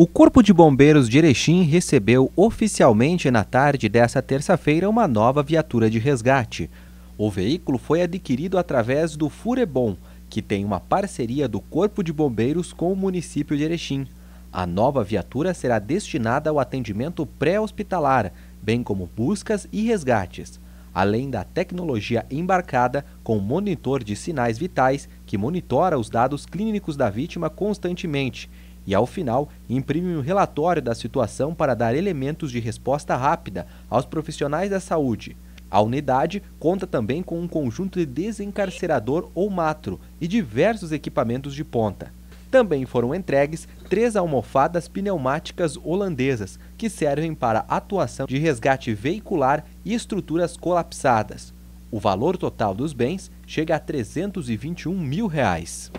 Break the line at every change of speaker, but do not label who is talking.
O Corpo de Bombeiros de Erechim recebeu oficialmente na tarde desta terça-feira uma nova viatura de resgate. O veículo foi adquirido através do Furebom, que tem uma parceria do Corpo de Bombeiros com o município de Erechim. A nova viatura será destinada ao atendimento pré-hospitalar, bem como buscas e resgates, além da tecnologia embarcada com monitor de sinais vitais que monitora os dados clínicos da vítima constantemente e, ao final, imprime um relatório da situação para dar elementos de resposta rápida aos profissionais da saúde. A unidade conta também com um conjunto de desencarcerador ou matro e diversos equipamentos de ponta. Também foram entregues três almofadas pneumáticas holandesas, que servem para atuação de resgate veicular e estruturas colapsadas. O valor total dos bens chega a 321 mil reais.